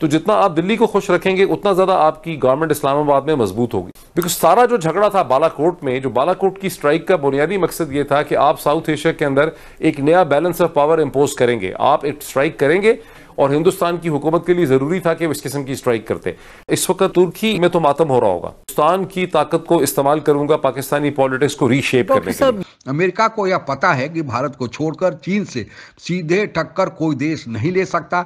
तो जितना आप दिल्ली को खुश रखेंगे उतना ज़्यादा आपकी गवर्नमेंट इस्लामाबाद में मजबूत होगी बिकॉज सारा जो झगड़ा था बालाकोट में जो बालाकोट की स्ट्राइक का बुनियादी मकसद ये था कि आप साउथ एशिया के अंदर एक नया बैलेंस ऑफ पावर इम्पोज करेंगे आप एक स्ट्राइक करेंगे और हिंदुस्तान की हुकूमत के लिए ज़रूरी था कि इस किस्म की स्ट्राइक करते इस वक्त तुर्की में तो मातम हो रहा होगा हिंदुस्तान की ताकत को इस्तेमाल करूंगा पाकिस्तानी पॉलिटिक्स को रीशेप करने के लिए अमेरिका को यह पता है कि भारत को छोड़कर चीन से सीधे टक्कर कोई देश नहीं ले सकता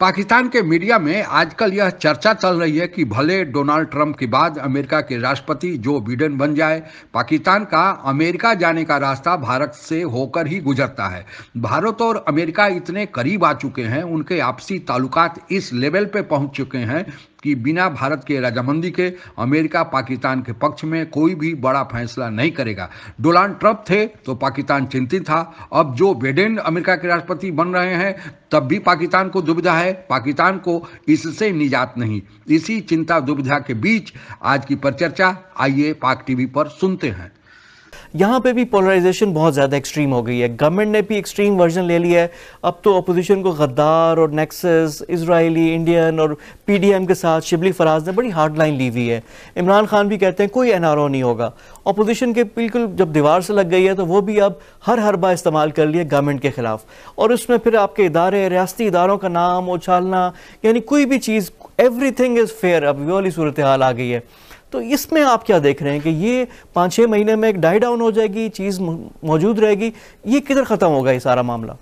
पाकिस्तान के मीडिया में आजकल यह चर्चा चल रही है कि भले डोनाल्ड ट्रंप के बाद अमेरिका के राष्ट्रपति जो बिडेन बन जाए पाकिस्तान का अमेरिका जाने का रास्ता भारत से होकर ही गुजरता है भारत और अमेरिका इतने करीब आ चुके हैं उनके आपसी ताल्लुकात इस लेवल पे पहुंच चुके हैं कि बिना भारत के रजामंदी के अमेरिका पाकिस्तान के पक्ष में कोई भी बड़ा फैसला नहीं करेगा डोनाल्ड ट्रंप थे तो पाकिस्तान चिंतित था अब जो बेडेन अमेरिका के राष्ट्रपति बन रहे हैं तब भी पाकिस्तान को दुविधा है पाकिस्तान को इससे निजात नहीं इसी चिंता दुविधा के बीच आज की परिचर्चा आइए पाक टीवी पर सुनते हैं यहाँ पे भी पोलराइजेशन बहुत ज़्यादा एक्सट्रीम हो गई है गवर्नमेंट ने भी एक्सट्रीम वर्जन ले लिया है अब तो अपोजिशन को गद्दार और नेक्सस इसराइली इंडियन और पीडीएम के साथ शिबली फराज ने बड़ी हार्ड लाइन ली हुई है इमरान खान भी कहते हैं कोई एन नहीं होगा अपोजिशन के बिल्कुल जब दीवार से लग गई है तो वो भी अब हर हरबा इस्तेमाल कर लिए गवर्नमेंट के ख़िलाफ़ और उसमें फिर आपके इदारे रियाती इदारों का नाम उछालना यानी कोई भी चीज़ एवरी थिंग इज़ फेयर अब वाली सूरत हाल आ गई है तो इसमें आप क्या देख रहे हैं कि ये पाँच छः महीने में एक डाई डाउन हो जाएगी चीज़ मौजूद रहेगी ये किधर ख़त्म होगा ये सारा मामला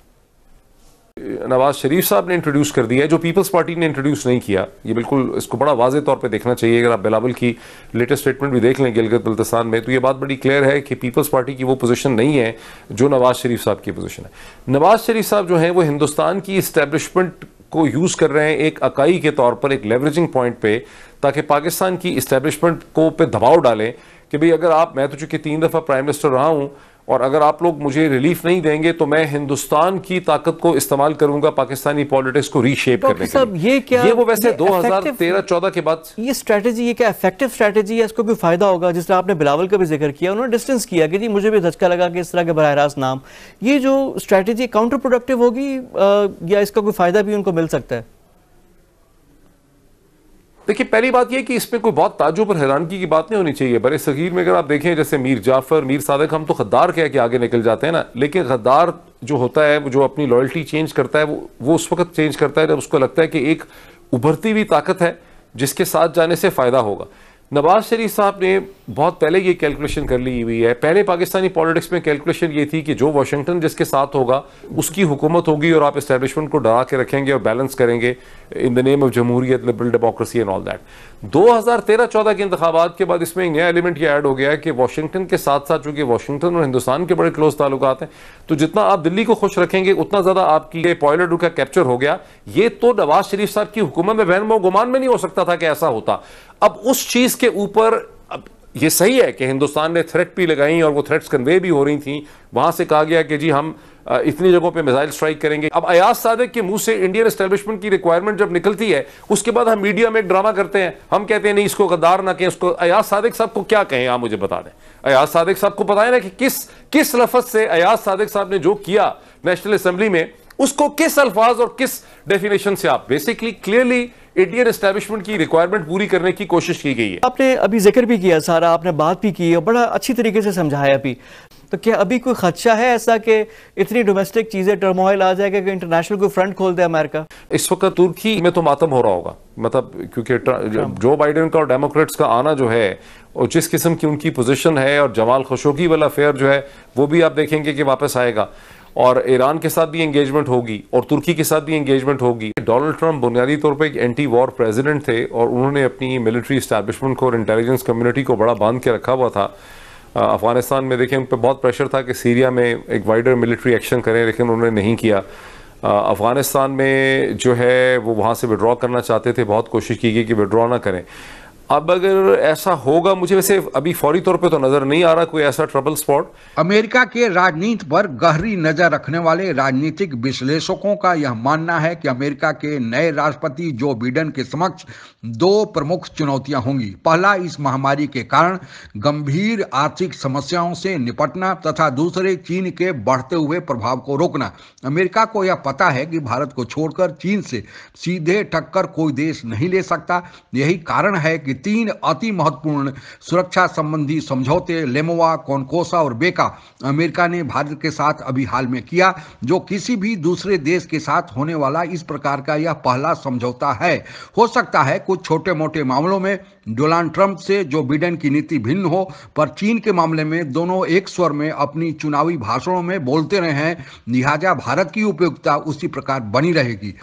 नवाज शरीफ साहब ने इंट्रोड्यूस कर दिया है जो पीपल्स पार्टी ने इंट्रोड्यूस नहीं किया ये बिल्कुल इसको बड़ा वाजे तौर पे देखना चाहिए अगर आप बिलावल की लेटेस्ट स्टेटमेंट भी देख लें गिलगत बल्तिस्तान में तो ये बात बड़ी क्लियर है कि पीपल्स पार्टी की वो पोजीशन नहीं है जो नवाज शरीफ साहब की पोजिशन है नवाज शरीफ साहब जो है वो हिंदुस्तान की इस्टेब्लिशमेंट को यूज़ कर रहे हैं एक अकाई के तौर पर एक लेवरेजिंग पॉइंट पे ताकि पाकिस्तान की इस्टेब्लिशमेंट को पे दबाव डालें कि भाई अगर आप मैं तो चूंकि तीन दफ़ा प्राइम मिनिस्टर रहा हूं और अगर आप लोग मुझे रिलीफ नहीं देंगे तो मैं हिंदुस्तान की ताकत को इस्तेमाल करूंगा पाकिस्तानी पॉलिटिक्स को रीशेप करने के सब ये क्या ये वो वैसे दो हजार तेरह चौदह के बाद ये स्ट्रेटेजी ये क्या इफेक्टिव स्ट्रेटेजी है इसको कोई फायदा होगा जिस तरह आपने बिलावल का भी जिक्र किया उन्होंने डिस्टेंस किया कि जी मुझे भी धचका लगा कि इस तरह के बरह रास्त नाम ये जो स्ट्रेटेजी काउंटर प्रोडक्टिव होगी या इसका कोई फायदा भी उनको मिल सकता है देखिए पहली बात यह कि इसमें कोई बहुत ताजुब और हैरानगी की बात नहीं होनी चाहिए बड़े सगीर में अगर आप देखें जैसे मीर जाफर मीर सादक हम तो गद्दार कह के आगे निकल जाते हैं ना लेकिन गद्दार जो होता है जो अपनी लॉयल्टी चेंज करता है वो वो उस वक्त चेंज करता है जब उसको लगता है कि एक उभरती हुई ताकत है जिसके साथ जाने से फ़ायदा होगा नवाज शरीफ साहब ने बहुत पहले ये कैलकुलेशन कर ली हुई है पहले पाकिस्तानी पॉलिटिक्स में कैलकुलेशन ये थी कि जो वाशिंगटन जिसके साथ होगा उसकी हुकूमत होगी और आप इस्टेबलिशमेंट को डरा के रखेंगे और बैलेंस करेंगे इन द नेम ऑफ जमहूरियत liberal democracy and all that 2013-14 के इंतबात के बाद इसमें एक नया एलिमेंट यह ऐड हो गया है कि वाशिंगटन के साथ साथ चूंकि वाशिंगटन और हिंदुस्तान के बड़े क्लोज ताल्लुक हैं तो जितना आप दिल्ली को खुश रखेंगे उतना ज़्यादा आपकी पॉयलट का कैप्चर हो गया ये तो नवाज शरीफ साहब की हुकूमत में बहन गुमान में नहीं हो सकता था कि ऐसा होता अब उस चीज के ऊपर अब ये सही है कि हिंदुस्तान ने थ्रेट भी लगाई और वो थ्रेट्स कन्वे भी हो रही थी वहां से कहा गया कि जी हम इतनी जगहों पे मिसाइल स्ट्राइक करेंगे अब अयाज सादक के मुंह से इंडियन एस्टेब्लिशमेंट की रिक्वायरमेंट जब निकलती है उसके बाद हम मीडिया में एक ड्रामा करते हैं हम कहते हैं नहीं इसको गद्दार ना कहें उसको अयाज सादक साहब को क्या कहें आप मुझे बता दें अयाज सादक साहब को बताए ना कि किस किस लफज से अयाज सादक साहब ने जो किया नेशनल असेंबली में उसको किस अल्फाज और किस डेफिनेशन से आप बेसिकली क्लियरली एटीएन एस्टेब्लिशमेंट की रिक्वायरमेंट पूरी करने की कोशिश की गई है आपने अभी जिक्र भी किया सारा आपने बात भी की और बड़ा अच्छी तरीके से समझाया भी तो क्या अभी कोई खदशा है ऐसा कि इतनी डोमेस्टिक चीज़ें टर्मोइल आ जाएगा कि इंटरनेशनल कोई फ्रंट खोल दे अमेरिका इस वक्त तुर्की में तो मातम हो रहा होगा मतलब क्योंकि हाँ। जो बाइडेन का और डेमोक्रेट्स का आना जो है और जिस किस्म की उनकी पोजीशन है और जमाल खशोगी वाला फेयर जो है वो भी आप देखेंगे कि वापस आएगा और ईरान के साथ भी एंगेजमेंट होगी और तुर्की के साथ भी एंगेजमेंट होगी डोनाल्ड ट्रंप बुनियादी तौर पर एक एंटी वॉर प्रेसिडेंट थे और उन्होंने अपनी मिलिट्री इस्टेबलिशमेंट को और इंटेलिजेंस कम्युनिटी को बड़ा बांध के रखा हुआ था अफगानिस्तान में देखें उन पर बहुत प्रेशर था कि सीरिया में एक वाइडर मिलिट्री एक्शन करें लेकिन उन्होंने नहीं किया अफ़गानिस्तान में जो है वो वहाँ से विड्रॉ करना चाहते थे बहुत कोशिश की गई कि विड्रॉ ना करें अब अगर ऐसा होगा मुझे वैसे अभी फौरी तौर पे तो नजर नहीं आ रहा कोई ऐसा ट्रबल स्पॉट अमेरिका के राजनीति पर गहरी नजर रखने वाले राजनीतिक विश्लेषकों का यह मानना है कि अमेरिका के नए राष्ट्रपति जो बिडेन के समक्ष दो प्रमुख चुनौतियां होंगी पहला इस महामारी के कारण गंभीर आर्थिक समस्याओं से निपटना तथा दूसरे चीन के बढ़ते हुए प्रभाव को रोकना अमेरिका को यह पता है कि भारत को छोड़कर चीन से सीधे टक्कर कोई देश नहीं ले सकता यही कारण है कि तीन अति महत्वपूर्ण सुरक्षा संबंधी समझौते लेमोवा कॉनकोसा और बेका अमेरिका ने भारत के साथ अभी हाल में किया जो किसी भी दूसरे देश के साथ होने वाला इस प्रकार का यह पहला समझौता है हो सकता है कुछ छोटे मोटे मामलों में डोनाल्ड ट्रंप से जो बिडेन की नीति भिन्न हो पर चीन के मामले में दोनों एक स्वर में अपनी चुनावी भाषणों में बोलते रहे हैं लिहाजा भारत की उपयोगिता उसी प्रकार बनी रहेगी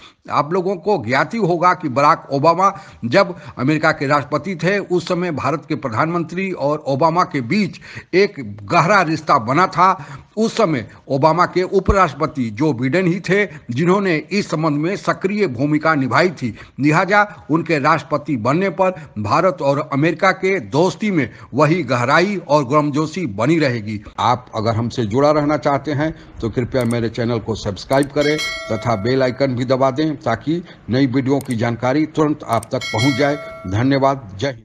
आप लोगों को ज्ञाति होगा कि बराक ओबामा जब अमेरिका के राष्ट्रपति प्रतीत है उस समय भारत के प्रधानमंत्री और ओबामा के बीच एक गहरा रिश्ता बना था उस समय ओबामा के उपराष्ट्रपति जो बिडेन ही थे जिन्होंने इस संबंध में सक्रिय भूमिका निभाई थी लिहाजा उनके राष्ट्रपति बनने पर भारत और अमेरिका के दोस्ती में वही गहराई और गर्मजोशी बनी रहेगी आप अगर हमसे जुड़ा रहना चाहते हैं तो कृपया मेरे चैनल को सब्सक्राइब करें तथा बेल आइकन भी दबा दें ताकि नई वीडियो की जानकारी तुरंत आप तक पहुँच जाए धन्यवाद जय